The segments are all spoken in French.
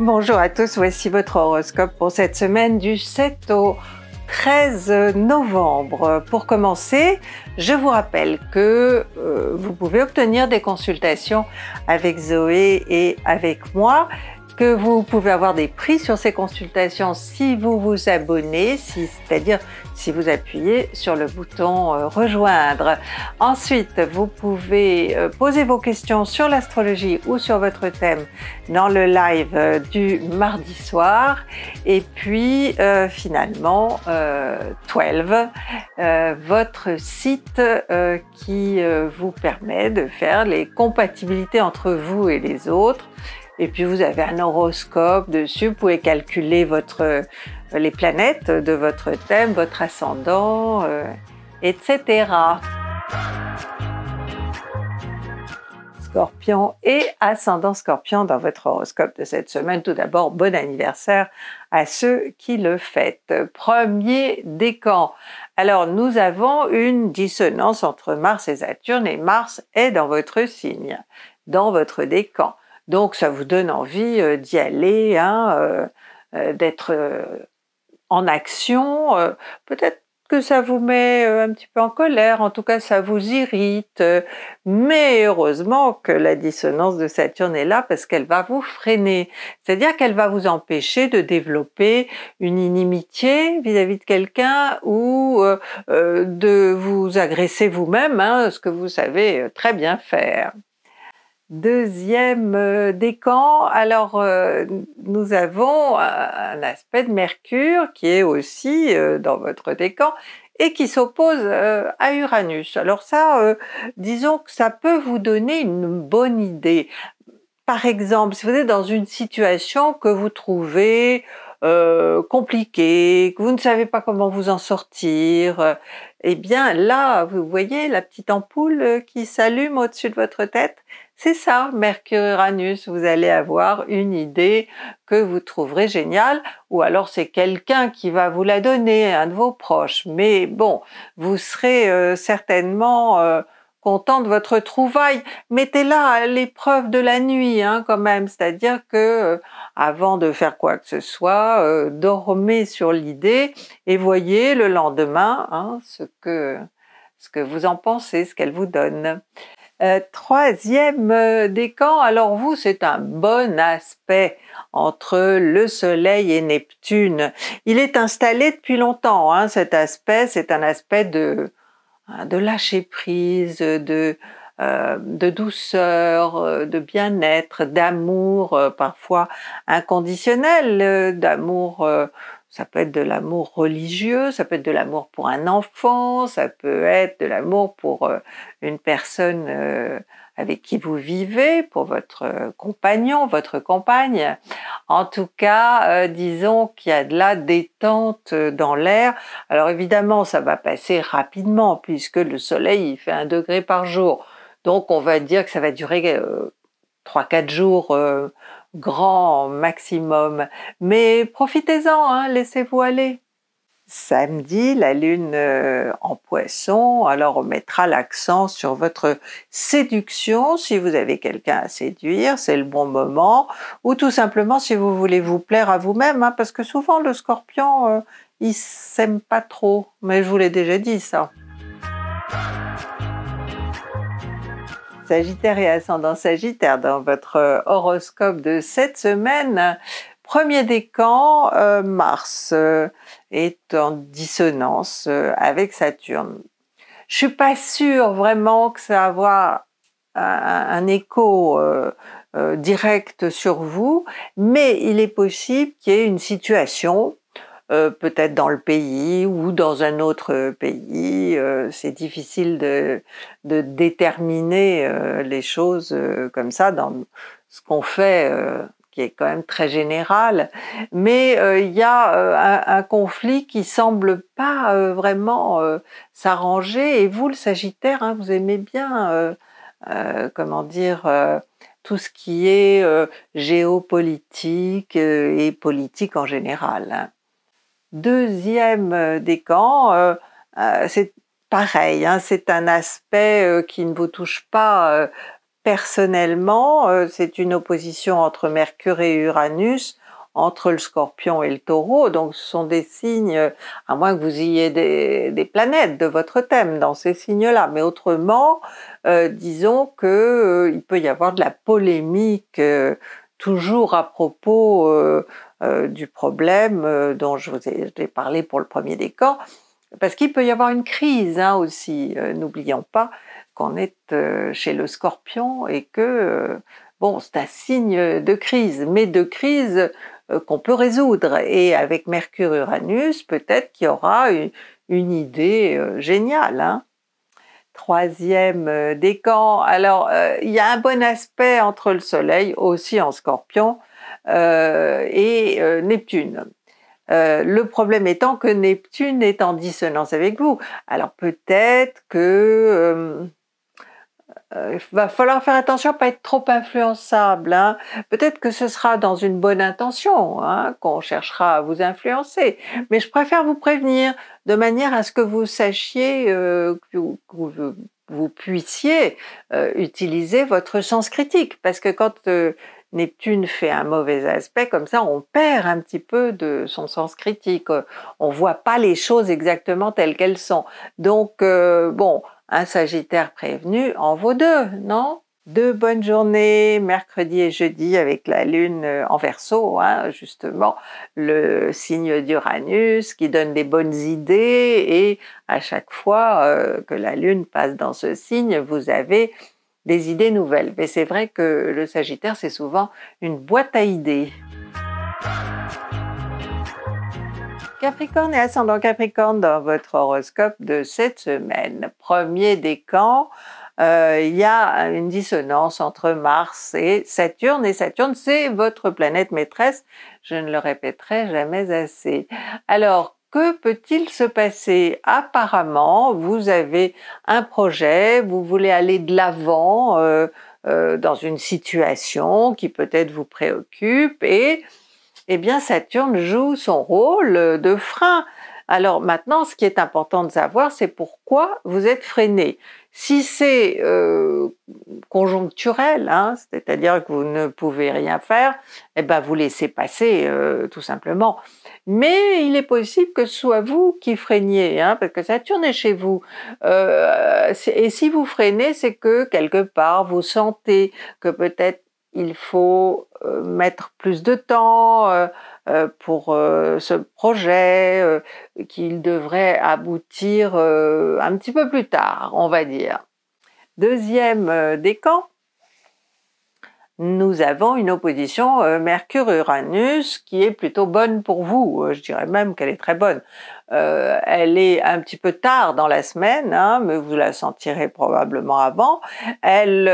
Bonjour à tous, voici votre horoscope pour cette semaine du 7 au 13 novembre. Pour commencer, je vous rappelle que euh, vous pouvez obtenir des consultations avec Zoé et avec moi que vous pouvez avoir des prix sur ces consultations si vous vous abonnez, c'est-à-dire si vous appuyez sur le bouton euh, rejoindre. Ensuite, vous pouvez euh, poser vos questions sur l'astrologie ou sur votre thème dans le live euh, du mardi soir. Et puis, finalement, 12, votre site qui vous permet de faire les compatibilités entre vous et les autres et puis vous avez un horoscope dessus, vous pouvez calculer votre, euh, les planètes de votre thème, votre ascendant, euh, etc. Scorpion et ascendant Scorpion dans votre horoscope de cette semaine. Tout d'abord, bon anniversaire à ceux qui le fêtent. Premier décan. Alors, nous avons une dissonance entre Mars et Saturne et Mars est dans votre signe, dans votre décan. Donc ça vous donne envie euh, d'y aller, hein, euh, euh, d'être en action. Peut-être que ça vous met un petit peu en colère, en tout cas ça vous irrite, mais heureusement que la dissonance de Saturne est là parce qu'elle va vous freiner, c'est-à-dire qu'elle va vous empêcher de développer une inimitié vis-à-vis de quelqu'un ou de vous agresser vous-même, hein, ce que vous savez très bien faire deuxième euh, décan. Alors, euh, nous avons euh, un aspect de Mercure qui est aussi dans votre décan et qui s'oppose à Uranus. Alors ça, disons que ça peut vous donner une bonne idée. Par exemple, si vous êtes dans une situation que vous trouvez euh, compliqué, que vous ne savez pas comment vous en sortir, euh, eh bien là, vous voyez la petite ampoule euh, qui s'allume au-dessus de votre tête, c'est ça, Mercure-Uranus, vous allez avoir une idée que vous trouverez géniale, ou alors c'est quelqu'un qui va vous la donner, un de vos proches, mais bon, vous serez certainement content de votre trouvaille. Mettez-la à l'épreuve de la nuit hein, quand même, c'est-à-dire que euh, avant de faire quoi que ce soit, euh, dormez sur l'idée et voyez le lendemain hein, ce, que, ce que vous en pensez, ce qu'elle vous donne. Euh, troisième décan, alors vous, c'est un bon aspect entre le Soleil et Neptune. Il est installé depuis longtemps, hein, cet aspect, c'est un aspect de, Hein, de lâcher prise, de, euh, douceur, euh, de bien-être, d'amour euh, parfois inconditionnel, d'amour, ça peut être de l'amour religieux, ça peut être de l'amour pour un enfant, ça peut être de l'amour pour une personne avec qui vous vivez, pour votre euh, compagnon, votre compagne. En tout cas, euh, disons qu'il y a de la détente euh, dans l'air. Alors évidemment, ça va passer rapidement puisque le soleil fait un degré par jour. Donc on va dire que ça va durer 3-4 jours grand maximum. Mais profitez-en, hein, laissez-vous aller. Samedi, la lune euh, en poisson, alors on mettra l'accent sur votre séduction, si vous avez quelqu'un à séduire, c'est le bon moment, ou tout simplement si vous voulez vous plaire à vous-même, hein, parce que souvent le scorpion, il euh, il s'aime pas trop, mais je vous l'ai déjà dit ça. Sagittaire et ascendant Sagittaire, dans votre euh, horoscope de cette semaine, Premier décan, euh, Mars euh, est en dissonance euh, avec Saturne. Je suis pas sûre vraiment que ça va avoir un, écho direct sur vous, mais il est possible qu'il y ait une situation peut-être dans le pays ou dans un autre pays. c'est difficile de, déterminer les choses comme ça dans ce qu'on fait qui est quand même très général mais euh, il y a euh, un, conflit qui semble pas euh, vraiment s'arranger. Et vous, le Sagittaire, hein, vous aimez bien, comment dire tout ce qui est géopolitique et politique en général. Hein. Deuxième décan, c'est pareil, hein, c'est un aspect qui ne vous touche pas personnellement, euh, c'est une opposition entre Mercure et Uranus, entre le scorpion et le taureau, donc ce sont des signes, à moins que vous ayez des, planètes de votre thème dans ces signes-là, mais autrement, euh, disons qu'il euh, peut y avoir de la polémique toujours à propos du problème dont je vous ai, parlé pour le premier décan, parce qu'il peut y avoir une crise hein, aussi, n'oublions pas, qu'on est euh, chez le scorpion et que, euh, bon, c'est un signe de crise, mais de crise euh, qu'on peut résoudre. Et avec Mercure-Uranus, peut-être qu'il y aura une, idée géniale. Hein. Troisième décan, alors il y a un bon aspect entre le Soleil, aussi en scorpion, et Neptune. le problème étant que Neptune est en dissonance avec vous. Alors peut-être que il euh, va falloir faire attention à pas être trop influençable. Hein. Peut-être que ce sera dans une bonne intention hein, qu'on cherchera à vous influencer, mais je préfère vous prévenir de manière à ce que vous sachiez euh, que vous, puissiez euh, utiliser votre sens critique, parce que quand Neptune fait un mauvais aspect, comme ça on perd un petit peu de son sens critique, on voit pas les choses exactement telles qu'elles sont. Donc bon un Sagittaire prévenu en vaut deux, non Deux bonnes journées, mercredi et jeudi, avec la Lune euh, en verso, hein, justement, le signe d'Uranus qui donne des bonnes idées, et à chaque fois euh, que la Lune passe dans ce signe, vous avez des idées nouvelles. Mais c'est vrai que le Sagittaire, c'est souvent une boîte à idées. Capricorne et ascendant Capricorne dans votre horoscope de cette semaine. Premier décan, euh, il y a une dissonance entre Mars et Saturne. Et Saturne, c'est votre planète maîtresse. Je ne le répéterai jamais assez. Alors, que peut-il se passer Apparemment, vous avez un projet, vous voulez aller de l'avant euh, euh, dans une situation qui peut-être vous préoccupe et eh bien Saturne joue son rôle de frein. Alors maintenant, ce qui est important de savoir, c'est pourquoi vous êtes freiné. Si c'est euh, conjoncturel, hein, c'est-à-dire que vous ne pouvez rien faire, eh ben vous laissez passer euh, tout simplement. Mais il est possible que ce soit vous qui freiniez, hein, parce que Saturne est chez vous. Euh, et si vous freinez, c'est que quelque part vous sentez que peut-être il faut euh, mettre plus de temps euh, euh, pour ce projet, qu'il devrait aboutir un petit peu plus tard, on va dire. Deuxième décan, nous avons une opposition euh, Mercure-Uranus qui est plutôt bonne pour vous. Euh, je dirais même qu'elle est très bonne. Euh, elle est un petit peu tard dans la semaine, hein, mais vous la sentirez probablement avant. Elle,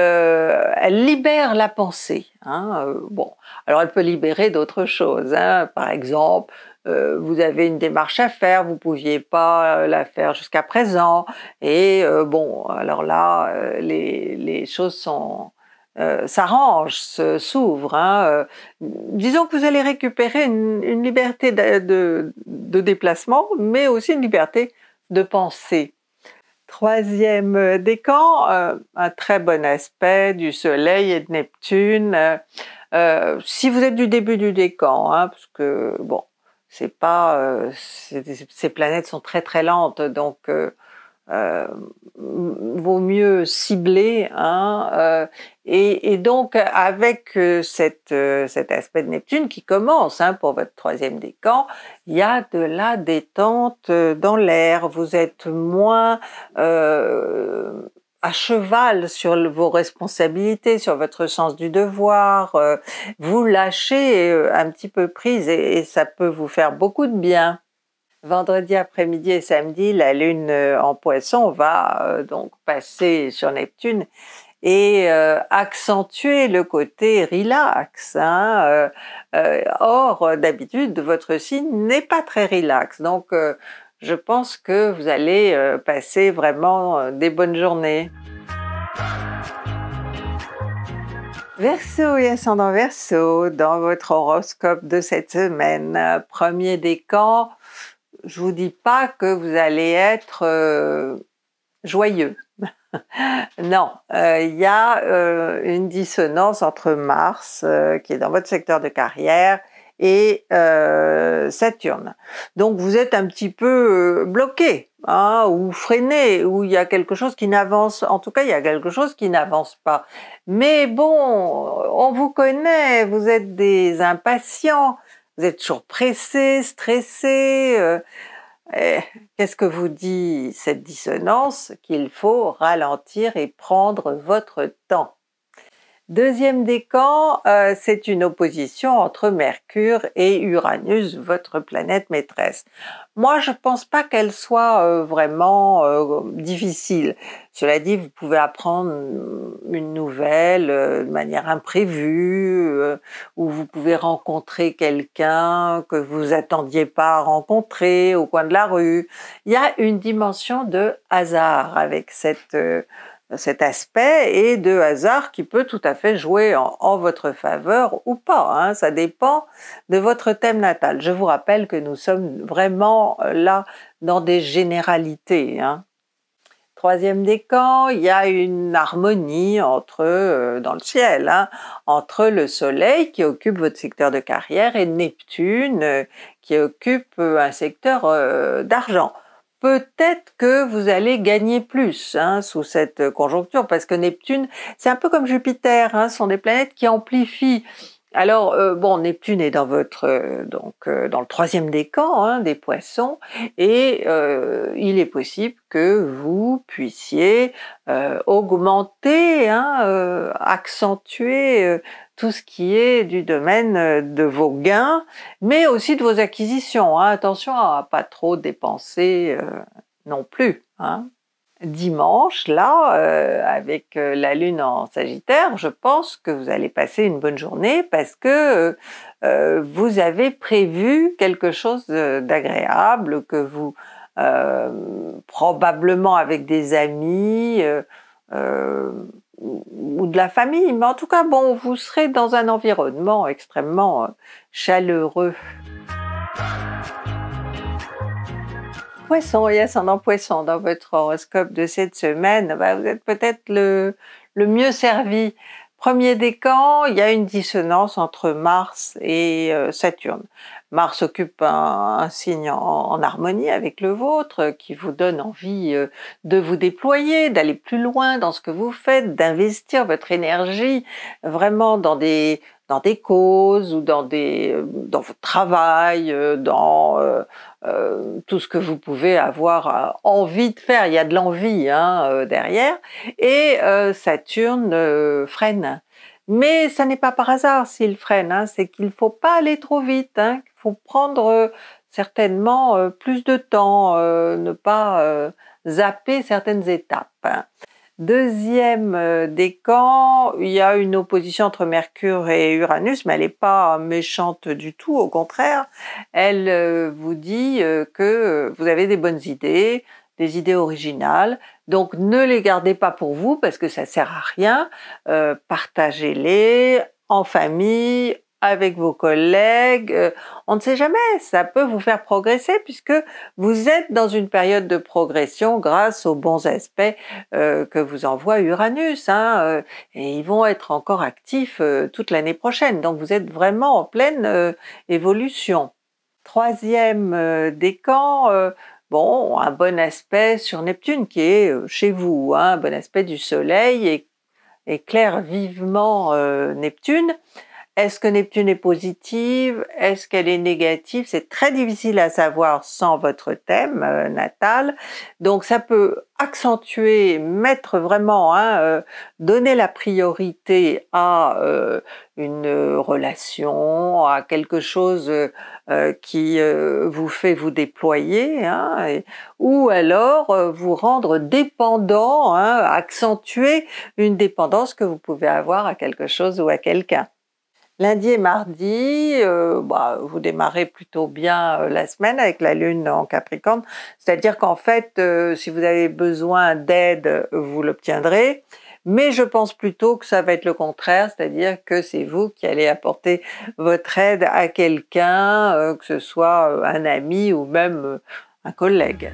libère la pensée. Hein, bon, alors elle peut libérer d'autres choses. Hein. par exemple, vous avez une démarche à faire, vous pouviez pas la faire jusqu'à présent. Et bon, alors là, les, les, choses sont, s'arrange, euh, s'ouvre. Hein, euh, disons que vous allez récupérer une, liberté de, déplacement, mais aussi une liberté de pensée. Troisième euh, décan, un très bon aspect du Soleil et de Neptune. si vous êtes du début du décan, hein, parce que bon, c'est pas, ces planètes sont très très lentes, donc euh, vaut mieux cibler. Hein, euh, et, donc avec euh, cet aspect de Neptune qui commence hein, pour votre troisième décan, il y a de la détente dans l'air. Vous êtes moins à cheval sur vos responsabilités, sur votre sens du devoir, vous lâchez un petit peu prise et ça peut vous faire beaucoup de bien. Vendredi après-midi et samedi, la Lune euh, en poisson va euh, donc passer sur Neptune et euh, accentuer le côté relax. Hein, or, d'habitude, votre signe n'est pas très relax. Donc, je pense que vous allez passer vraiment des bonnes journées. Verseau et ascendant Verseau, dans votre horoscope de cette semaine, premier décan, je vous dis pas que vous allez être euh, joyeux. non, euh, il y a euh, une dissonance entre Mars, qui est dans votre secteur de carrière, et Saturne. Donc vous êtes un petit peu bloqué, hein, ou freiné, ou il y a quelque chose qui n'avance, en tout cas il y a quelque chose qui n'avance pas. Mais bon, on vous connaît, vous êtes des impatients, vous êtes toujours pressé, stressé. Euh, qu'est-ce que vous dit cette dissonance Qu'il faut ralentir et prendre votre temps. Deuxième décan, euh, c'est une opposition entre Mercure et Uranus, votre planète maîtresse. Moi, je ne pense pas qu'elle soit euh, vraiment euh, difficile. Cela dit, vous pouvez apprendre une nouvelle de manière imprévue, ou vous pouvez rencontrer quelqu'un que vous attendiez pas à rencontrer au coin de la rue. Il y a une dimension de hasard avec cette cet aspect est de hasard qui peut tout à fait jouer en, votre faveur ou pas. Hein. ça dépend de votre thème natal. Je vous rappelle que nous sommes vraiment euh, là dans des généralités. Hein. Troisième décan, il y a une harmonie entre euh, dans le ciel, hein, entre le Soleil qui occupe votre secteur de carrière et Neptune euh, qui occupe un secteur d'argent peut-être que vous allez gagner plus hein, sous cette conjoncture, parce que Neptune, c'est un peu comme Jupiter, hein, sont des planètes qui amplifient alors euh, bon, Neptune est dans votre euh, donc euh, dans le troisième décan hein, des Poissons et il est possible que vous puissiez augmenter, hein, accentuer tout ce qui est du domaine de vos gains, mais aussi de vos acquisitions. Hein. Attention à pas trop dépenser non plus. Hein dimanche, là, euh, avec euh, la lune en Sagittaire, je pense que vous allez passer une bonne journée parce que euh, vous avez prévu quelque chose d'agréable que vous, probablement avec des amis ou de la famille, mais en tout cas, bon, vous serez dans un environnement extrêmement chaleureux poisson, il y a ascendant poisson dans votre horoscope de cette semaine, bah, vous êtes peut-être le, mieux servi. Premier décan, il y a une dissonance entre Mars et euh, Saturne. Mars occupe un, signe en, harmonie avec le vôtre qui vous donne envie euh, de vous déployer, d'aller plus loin dans ce que vous faites, d'investir votre énergie vraiment dans des dans des causes ou dans, des, euh, dans votre travail, euh, dans euh, tout ce que vous pouvez avoir envie de faire. Il y a de l'envie hein, derrière. Et Saturne freine. Mais ça n'est pas par hasard s'il freine, hein. c'est qu'il ne faut pas aller trop vite, hein. il faut prendre certainement plus de temps, ne pas zapper certaines étapes. Deuxième euh, décan, il y a une opposition entre Mercure et Uranus, mais elle n'est pas méchante du tout, au contraire. Elle euh, vous dit euh, que vous avez des bonnes idées, des idées originales, donc ne les gardez pas pour vous parce que ça sert à rien. Partagez-les en famille, avec vos collègues. Euh, on ne sait jamais, ça peut vous faire progresser puisque vous êtes dans une période de progression grâce aux bons aspects euh, que vous envoie Uranus. Hein, euh, et ils vont être encore actifs toute l'année prochaine. Donc vous êtes vraiment en pleine évolution. Troisième décan, bon, un bon aspect sur Neptune qui est chez vous, hein, un bon aspect du Soleil et éclaire vivement Neptune. Est-ce que Neptune est positive Est-ce qu'elle est négative C'est très difficile à savoir sans votre thème euh, natal. Donc ça peut accentuer, mettre vraiment, hein, euh, donner la priorité à euh, une relation, à quelque chose qui vous fait vous déployer, hein, ou alors vous rendre dépendant, hein, accentuer une dépendance que vous pouvez avoir à quelque chose ou à quelqu'un. Lundi et mardi, euh, bah, vous démarrez plutôt bien euh, la semaine avec la Lune en Capricorne. C'est-à-dire qu'en fait, euh, si vous avez besoin d'aide, vous l'obtiendrez. Mais je pense plutôt que ça va être le contraire, c'est-à-dire que c'est vous qui allez apporter votre aide à quelqu'un, que ce soit un ami ou même un collègue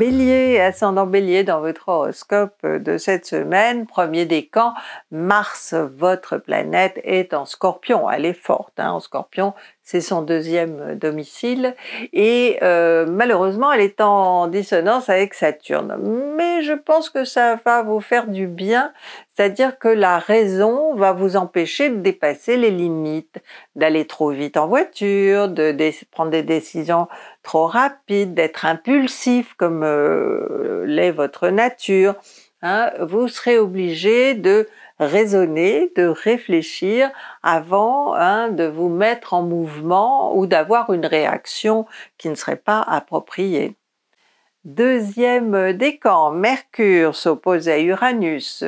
bélier ascendant bélier dans votre horoscope de cette semaine. Premier décan, Mars, votre planète, est en scorpion. Elle est forte hein, en scorpion, c'est son deuxième domicile. Et euh, malheureusement, elle est en dissonance avec Saturne. Mais je pense que ça va vous faire du bien, c'est-à-dire que la raison va vous empêcher de dépasser les limites, d'aller trop vite en voiture, de prendre des décisions trop rapide, d'être impulsif comme euh, l'est votre nature, hein, vous serez obligé de raisonner, de réfléchir avant hein, de vous mettre en mouvement ou d'avoir une réaction qui ne serait pas appropriée. Deuxième décan, Mercure s'oppose à Uranus.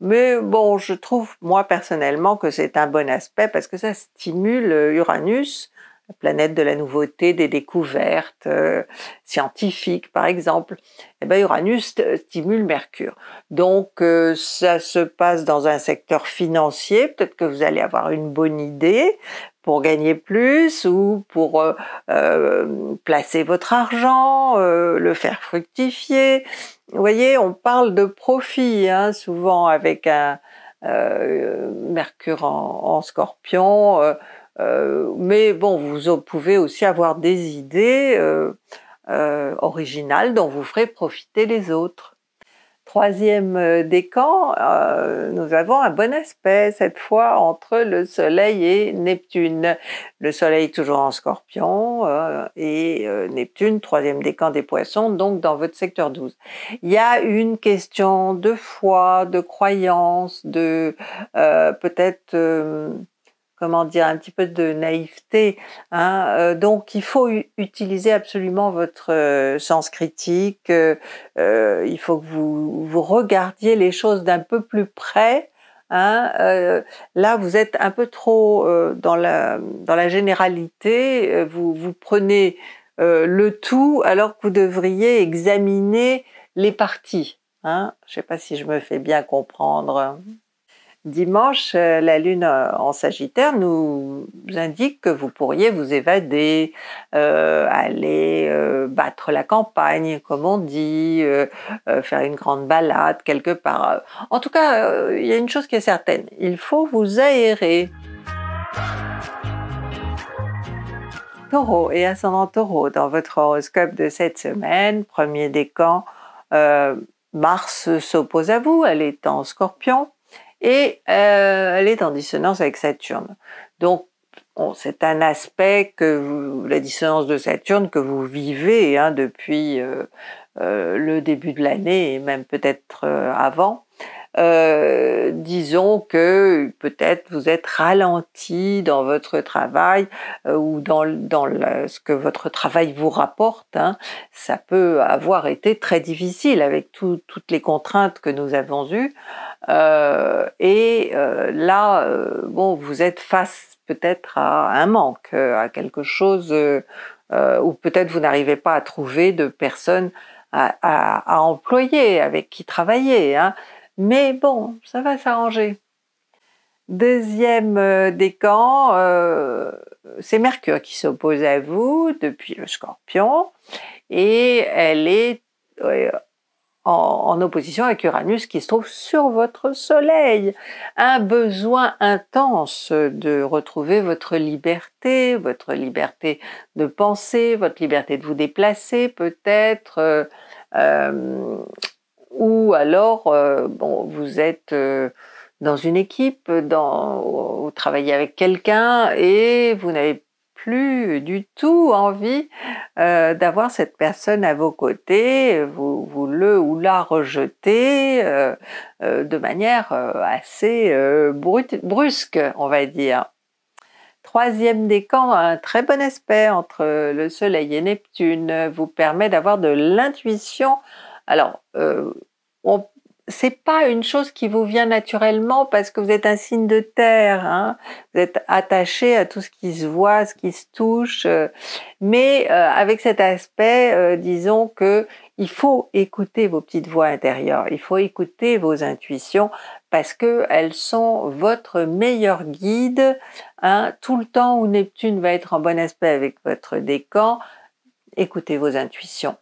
Mais bon, je trouve moi personnellement que c'est un bon aspect parce que ça stimule euh, Uranus planète de la nouveauté, des découvertes euh, scientifiques par exemple, eh ben Uranus stimule Mercure. Donc euh, ça se passe dans un secteur financier, peut-être que vous allez avoir une bonne idée pour gagner plus ou pour euh, placer votre argent, le faire fructifier. Vous voyez, on parle de profit hein, souvent avec un Mercure en scorpion euh, mais bon, vous pouvez aussi avoir des idées euh, euh, originales dont vous ferez profiter les autres. Troisième décan, nous avons un bon aspect, cette fois entre le Soleil et Neptune. Le Soleil toujours en scorpion et Neptune, troisième décan des poissons, donc dans votre secteur 12. Il y a une question de foi, de croyance, de peut-être comment dire, un petit peu de naïveté. Hein. Euh, donc, il faut utiliser absolument votre euh, sens critique. Euh, il faut que vous, regardiez les choses d'un peu plus près. Hein. là, vous êtes un peu trop dans, la, généralité. Vous, prenez le tout alors que vous devriez examiner les parties. Hein. Je ne sais pas si je me fais bien comprendre. Dimanche, euh, la Lune euh, en Sagittaire nous indique que vous pourriez vous évader, euh, aller battre la campagne, comme on dit, faire une grande balade quelque part. En tout cas, il y a une chose qui est certaine, il faut vous aérer. Taureau et ascendant taureau dans votre horoscope de cette semaine, premier décan, Mars s'oppose à vous, elle est en scorpion et euh, elle est en dissonance avec Saturne. Donc, c'est un aspect que vous, la dissonance de Saturne que vous vivez hein, depuis euh, euh, le début de l'année et même peut-être avant. Euh, disons que peut-être vous êtes ralenti dans votre travail euh, ou dans, dans ce que votre travail vous rapporte. Hein. Ça peut avoir été très difficile avec toutes les contraintes que nous avons eues. Euh, et euh, là, bon, vous êtes face peut-être à un manque, à quelque chose, ou peut-être vous n'arrivez pas à trouver de personnes à, employer, avec qui travailler. Hein. Mais bon, ça va s'arranger. Deuxième euh, décan, euh, c'est Mercure qui s'oppose à vous depuis le scorpion et elle est euh, en, opposition avec Uranus qui se trouve sur votre soleil. Un besoin intense de retrouver votre liberté, votre liberté de penser, votre liberté de vous déplacer peut-être ou alors euh, bon, vous êtes euh, dans une équipe, dans, vous travaillez avec quelqu'un et vous n'avez plus du tout envie euh, d'avoir cette personne à vos côtés, vous, le ou la rejetez de manière assez brusque, on va dire. Troisième décan, un très bon aspect entre le Soleil et Neptune vous permet d'avoir de l'intuition alors, euh, on c'est pas une chose qui vous vient naturellement parce que vous êtes un signe de terre, hein. vous êtes attaché à tout ce qui se voit, ce qui se touche, euh, mais euh, avec cet aspect, euh, disons que il faut écouter vos petites voix intérieures, il faut écouter vos intuitions parce que elles sont votre meilleur guide. Hein. Tout le temps où Neptune va être en bon aspect avec votre décan, écoutez vos intuitions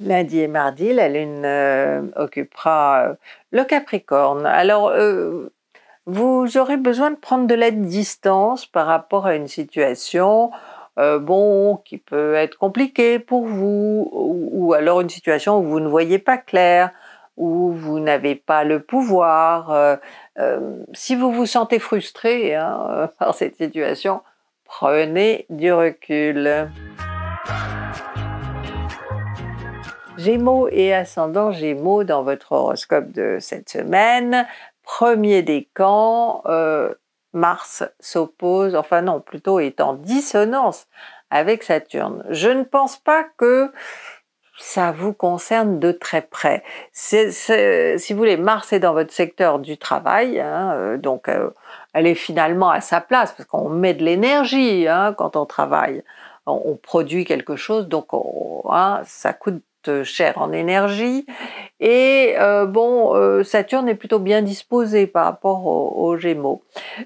Lundi et mardi, la Lune euh, occupera euh, le Capricorne. Alors, euh, vous aurez besoin de prendre de la distance par rapport à une situation, bon, qui peut être compliquée pour vous, ou, alors une situation où vous ne voyez pas clair, où vous n'avez pas le pouvoir. si vous vous sentez frustré hein, par cette situation, prenez du recul. Gémeaux et ascendant Gémeaux dans votre horoscope de cette semaine. Premier décan, euh, Mars s'oppose, enfin non, plutôt est en dissonance avec Saturne. Je ne pense pas que ça vous concerne de très près. si vous voulez, Mars est dans votre secteur du travail, hein, euh, donc euh, elle est finalement à sa place parce qu'on met de l'énergie hein, quand on travaille on, produit quelque chose, donc hein, ça coûte cher en énergie. Et euh, bon, euh, Saturne est plutôt bien disposé par rapport aux Gémeaux.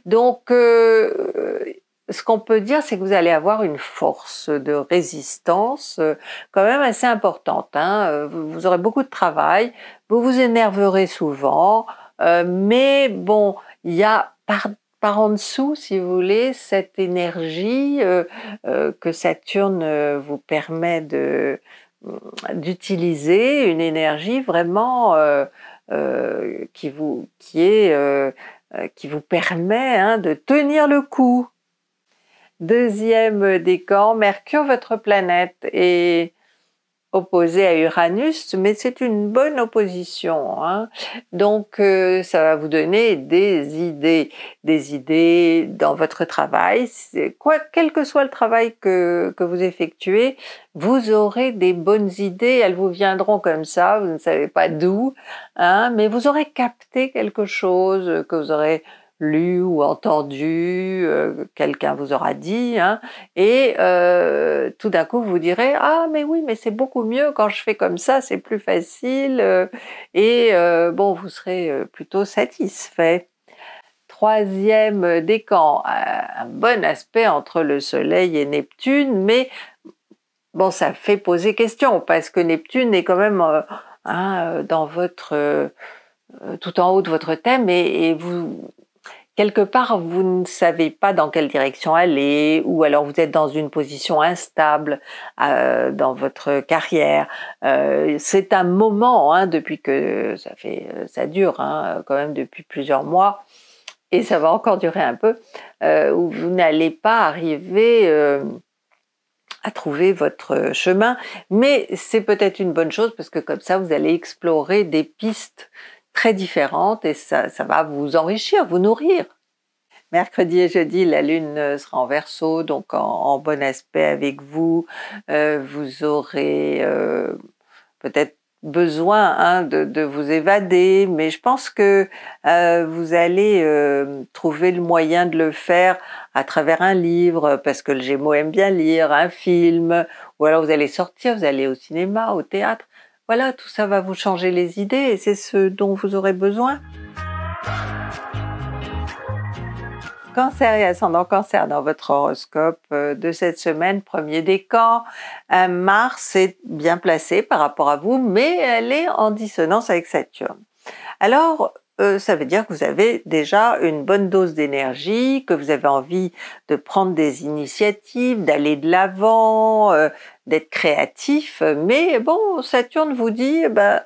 Donc, euh, ce qu'on peut dire, c'est que vous allez avoir une force de résistance quand même assez importante. Hein. Vous aurez beaucoup de travail, vous vous énerverez souvent, mais bon, il y a par en dessous, si vous voulez, cette énergie que Saturne vous permet de, d'utiliser une énergie vraiment euh, euh, qui vous qui est euh, qui vous permet hein, de tenir le coup. Deuxième décan, Mercure, votre planète, et opposé à Uranus, mais c'est une bonne opposition. Hein. Donc euh, ça va vous donner des idées, des idées dans votre travail. Quoi, quel que soit le travail que, que vous effectuez, vous aurez des bonnes idées, elles vous viendront comme ça, vous ne savez pas d'où, hein, mais vous aurez capté quelque chose que vous aurez lu ou entendu, euh, quelqu'un vous aura dit, hein, et euh, tout d'un coup vous direz ah mais oui mais c'est beaucoup mieux quand je fais comme ça, c'est plus facile, euh. et bon vous serez plutôt satisfait. Troisième décan, un bon aspect entre le Soleil et Neptune, mais bon ça fait poser question parce que Neptune est quand même hein, dans votre tout en haut de votre thème et vous quelque part, vous ne savez pas dans quelle direction aller, ou alors vous êtes dans une position instable euh, dans votre carrière. Euh, c'est un moment, hein, depuis que ça fait, euh, ça dure hein, quand même depuis plusieurs mois, et ça va encore durer un peu, où vous n'allez pas arriver à trouver votre chemin. Mais c'est peut-être une bonne chose parce que comme ça, vous allez explorer des pistes très différentes et ça, va vous enrichir, vous nourrir. Mercredi et jeudi, la Lune euh, sera en verso, donc en, bon aspect avec vous. Euh, vous aurez euh, peut-être besoin hein, de, vous évader, mais je pense que vous allez trouver le moyen de le faire à travers un livre, parce que le Gémeaux aime bien lire, un film, ou alors vous allez sortir, vous allez au cinéma, au théâtre. Voilà, tout ça va vous changer les idées et c'est ce dont vous aurez besoin. Cancer et ascendant cancer dans votre horoscope euh, de cette semaine, premier décan. Euh, Mars est bien placé par rapport à vous, mais elle est en dissonance avec Saturne. Alors, euh, ça veut dire que vous avez déjà une bonne dose d'énergie, que vous avez envie de prendre des initiatives, d'aller de l'avant, euh, d'être créatif. Mais bon, Saturne vous dit, eh ben,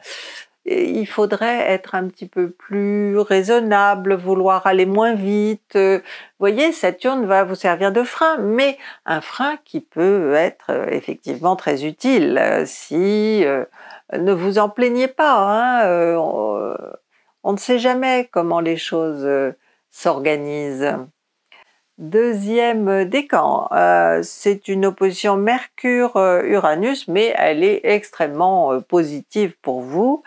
il faudrait être un petit peu plus raisonnable, vouloir aller moins vite. Euh, vous voyez, Saturne va vous servir de frein, mais un frein qui peut être effectivement très utile si ne vous en plaignez pas. Hein, on ne sait jamais comment les choses euh, s'organisent. Deuxième décan, euh, c'est une opposition Mercure-Uranus, euh, mais elle est extrêmement positive pour vous.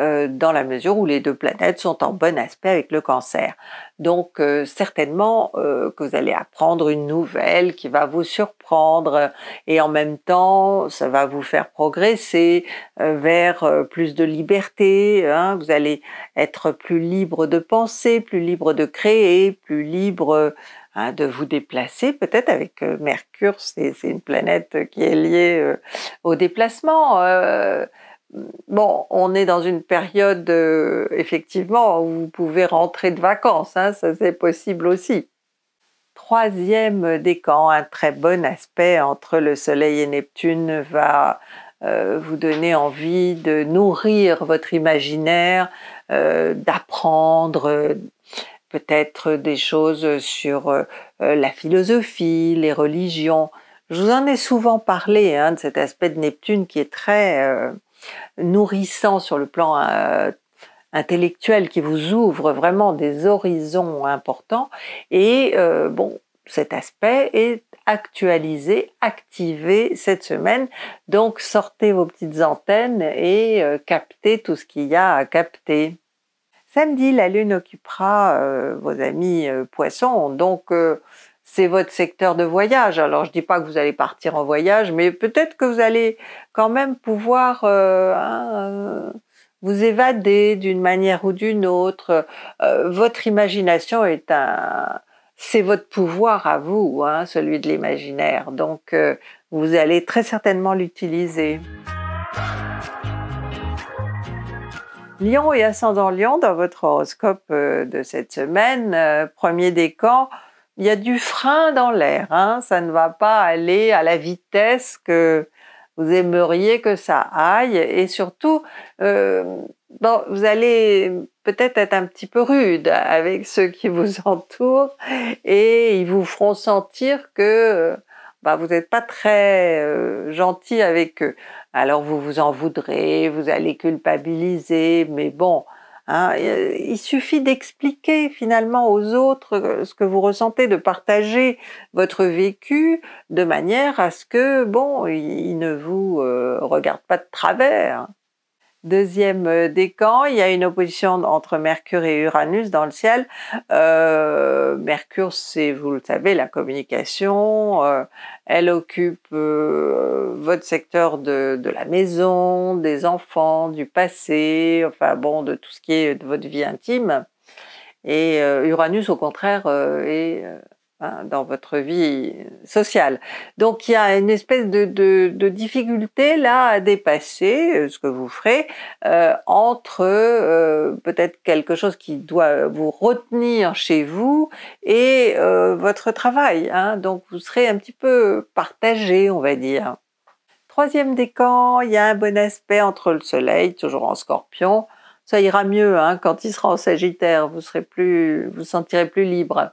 Euh, dans la mesure où les deux planètes sont en bon aspect avec le cancer. Donc euh, certainement euh, que vous allez apprendre une nouvelle qui va vous surprendre et en même temps ça va vous faire progresser vers plus de liberté. Hein, vous allez être plus libre de penser, plus libre de créer, plus libre Hein, de vous déplacer, peut-être avec Mercure, c'est une planète qui est liée au déplacement. Euh, bon, on est dans une période euh, effectivement où vous pouvez rentrer de vacances, hein, ça c'est possible aussi. Troisième décan, un très bon aspect entre le Soleil et Neptune va euh, vous donner envie de nourrir votre imaginaire, euh, d'apprendre peut-être des choses sur la philosophie, les religions. Je vous en ai souvent parlé hein, de cet aspect de Neptune qui est très nourrissant sur le plan euh, intellectuel qui vous ouvre vraiment des horizons importants. Et euh, bon, cet aspect est actualisé, activé cette semaine. Donc sortez vos petites antennes et euh, captez tout ce qu'il y a à capter. Samedi, la Lune occupera vos amis poissons, donc c'est votre secteur de voyage. Alors je dis pas que vous allez partir en voyage, mais peut-être que vous allez quand même pouvoir euh, hein, euh, vous évader d'une manière ou d'une autre. Euh, votre imagination est un, c'est votre pouvoir à vous, hein, celui de l'imaginaire. Donc vous allez très certainement l'utiliser. Lion et ascendant Lion dans votre horoscope de cette semaine, premier décan, il y a du frein dans l'air. Hein, ça ne va pas aller à la vitesse que vous aimeriez que ça aille. Et surtout, euh, bon, vous allez peut-être être un petit peu rude avec ceux qui vous entourent et ils vous feront sentir que euh, bah, vous n'êtes pas très euh, gentil avec eux. Alors vous vous en voudrez, vous allez culpabiliser, mais bon, Hein, euh, il suffit d'expliquer finalement aux autres euh, ce que vous ressentez, de partager votre vécu de manière à ce que, bon, ils ne vous euh, regardent pas de travers deuxième euh, décan, il y a une opposition entre Mercure et Uranus dans le ciel. Euh, Mercure, c'est, vous le savez, la communication. Euh, elle occupe votre secteur de, de, la maison, des enfants, du passé, enfin bon, de tout ce qui est de votre vie intime. Et Uranus, au contraire, est Hein, dans votre vie sociale. Donc il y a une espèce de, difficulté là à dépasser, euh, ce que vous ferez, euh, entre euh, peut-être quelque chose qui doit vous retenir chez vous et votre travail. Hein. donc vous serez un petit peu partagé, on va dire. Troisième décan, il y a un bon aspect entre le soleil, toujours en scorpion, ça ira mieux hein, quand il sera en Sagittaire, vous serez plus, vous sentirez plus libre.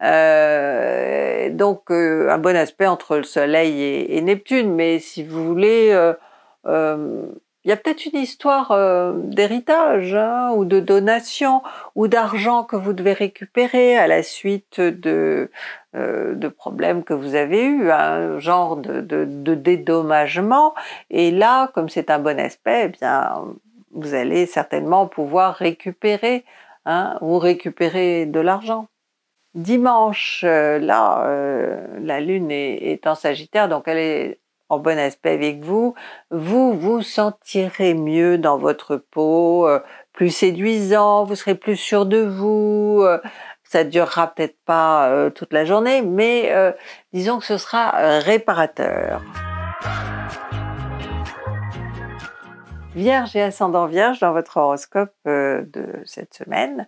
Euh, donc euh, un bon aspect entre le Soleil et, Neptune, mais si vous voulez, euh, il y a peut-être une histoire d'héritage hein, ou de donation ou d'argent que vous devez récupérer à la suite de, de problèmes que vous avez eu, un hein, genre de, de, dédommagement. Et là, comme c'est un bon aspect, eh bien vous allez certainement pouvoir récupérer hein, ou récupérer de l'argent. Dimanche, euh, là, euh, la Lune est, en Sagittaire, donc elle est en bon aspect avec vous. Vous vous sentirez mieux dans votre peau, euh, plus séduisant, vous serez plus sûr de vous. Ça ça durera peut-être pas toute la journée, mais disons que ce sera réparateur. Vierge et ascendant Vierge dans votre horoscope euh, de cette semaine.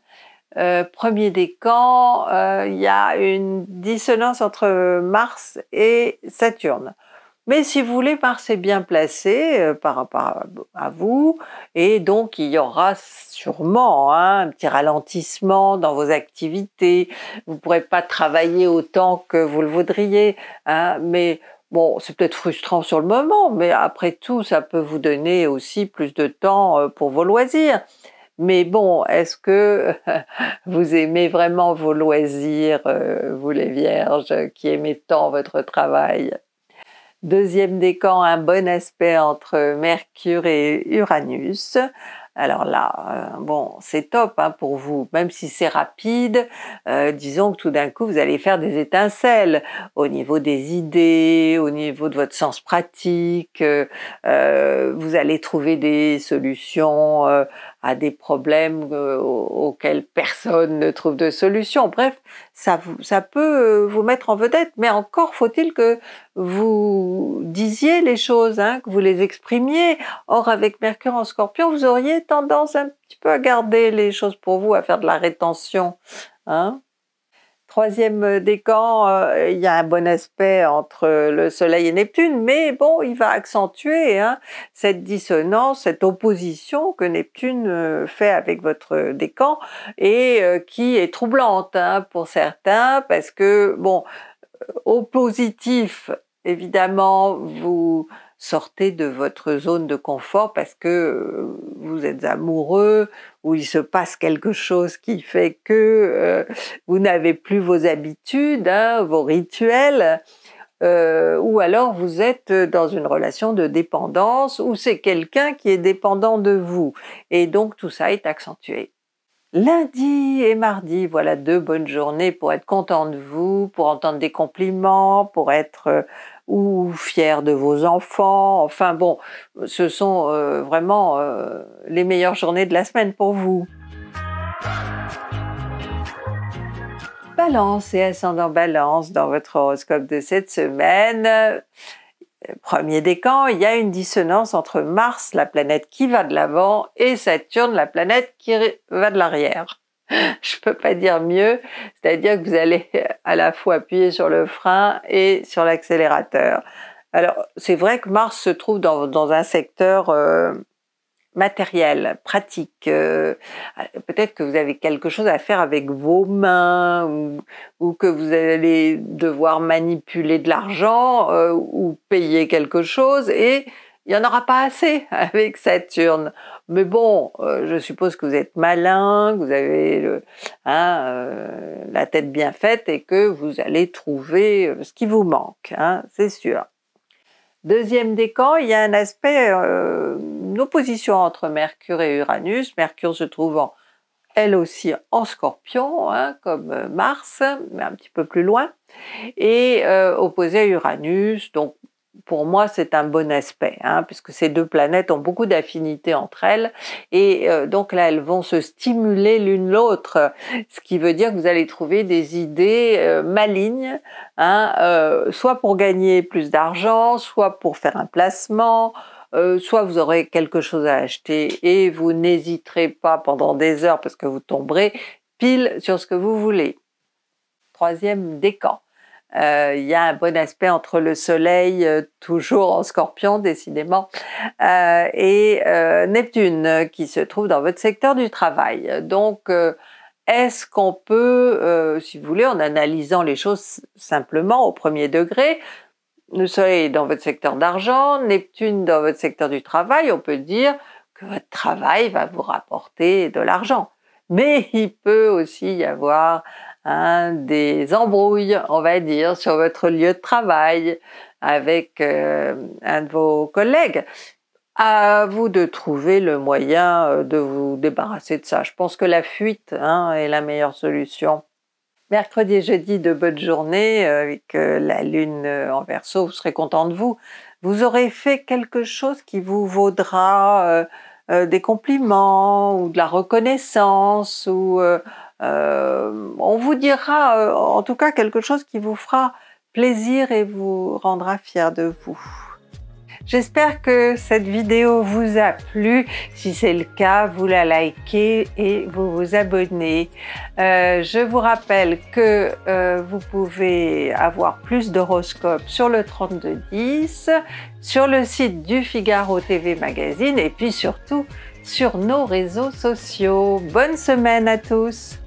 Euh, premier décan, euh, il y a une dissonance entre Mars et Saturne. Mais si vous voulez, Mars est bien placé euh, par rapport à vous, et donc il y aura sûrement hein, un petit ralentissement dans vos activités. Vous ne pourrez pas travailler autant que vous le voudriez, hein, mais Bon, c'est peut-être frustrant sur le moment, mais après tout, ça peut vous donner aussi plus de temps euh, pour vos loisirs. Mais bon, est-ce que vous aimez vraiment vos loisirs, euh, vous les vierges, qui aimez tant votre travail Deuxième décan, un bon aspect entre Mercure et Uranus. Alors là, euh, bon, c'est top hein, pour vous, même si c'est rapide. Euh, disons que tout d'un coup, vous allez faire des étincelles au niveau des idées, au niveau de votre sens pratique. Euh, vous allez trouver des solutions à des problèmes euh, auxquels personne ne trouve de solution. Bref, ça, ça peut euh, vous mettre en vedette, mais encore faut-il que vous disiez les choses, hein, que vous les exprimiez. Or, avec Mercure en scorpion, vous auriez tendance un petit peu à garder les choses pour vous, à faire de la rétention. Hein troisième euh, décan, euh, il y a un bon aspect entre euh, le Soleil et Neptune, mais bon, il va accentuer hein, cette dissonance, cette opposition que Neptune fait avec votre décan et qui est troublante hein, pour certains parce que, bon, au positif, évidemment, vous sortez de votre zone de confort parce que euh, vous êtes amoureux ou il se passe quelque chose qui fait que euh, vous n'avez plus vos habitudes, hein, vos rituels, euh, ou alors vous êtes dans une relation de dépendance ou c'est quelqu'un qui est dépendant de vous. Et donc tout ça est accentué. Lundi et mardi, voilà deux bonnes journées pour être content de vous, pour entendre des compliments, pour être ou fiers de vos enfants. Enfin bon, ce sont euh, vraiment euh, les meilleures journées de la semaine pour vous. Balance et ascendant balance dans votre horoscope de cette semaine. Premier décan, il y a une dissonance entre Mars, la planète qui va de l'avant, et Saturne, la planète qui va de l'arrière. je peux pas dire mieux, c'est-à-dire que vous allez à la fois appuyer sur le frein et sur l'accélérateur. Alors, c'est vrai que Mars se trouve dans, un secteur euh, matériel, pratique. Euh, ah, peut-être que vous avez quelque chose à faire avec vos mains ou, que vous allez devoir manipuler de l'argent euh, ou payer quelque chose et il n'y en aura pas assez avec Saturne. Mais bon, euh, je suppose que vous êtes malin, que vous avez hein, euh, la tête bien faite et que vous allez trouver euh, ce qui vous manque, hein, c'est sûr. Deuxième décan, il y a un aspect, une opposition entre Mercure et Uranus. Mercure se trouvant elle aussi en scorpion, hein, comme Mars, mais un petit peu plus loin, et opposé à Uranus, donc pour moi, c'est un bon aspect, hein, puisque ces deux planètes ont beaucoup d'affinités entre elles, et euh, donc là, elles vont se stimuler l'une l'autre, ce qui veut dire que vous allez trouver des idées euh, malignes, hein, euh, soit pour gagner plus d'argent, soit pour faire un placement, soit vous aurez quelque chose à acheter et vous n'hésiterez pas pendant des heures parce que vous tomberez pile sur ce que vous voulez. Troisième décan. Euh, il y a un bon aspect entre le soleil, euh, toujours en scorpion décidément, euh, et Neptune qui se trouve dans votre secteur du travail. Donc, est-ce qu'on peut, si vous voulez, en analysant les choses simplement au premier degré, le soleil dans votre secteur d'argent, Neptune dans votre secteur du travail, on peut dire que votre travail va vous rapporter de l'argent. Mais il peut aussi y avoir Hein, des embrouilles, on va dire, sur votre lieu de travail avec euh, un de vos collègues. À vous de trouver le moyen euh, de vous débarrasser de ça. Je pense que la fuite hein, est la meilleure solution. Mercredi et jeudi de bonne journée avec euh, la lune en verso, vous serez content de vous. Vous aurez fait quelque chose qui vous vaudra des compliments ou de la reconnaissance ou euh, on vous dira euh, en tout cas quelque chose qui vous fera plaisir et vous rendra fier de vous. J'espère que cette vidéo vous a plu. Si c'est le cas, vous la likez et vous vous abonnez. Euh, je vous rappelle que vous pouvez avoir plus d'horoscopes sur le 3210, sur le site du Figaro TV Magazine et puis surtout sur nos réseaux sociaux. Bonne semaine à tous!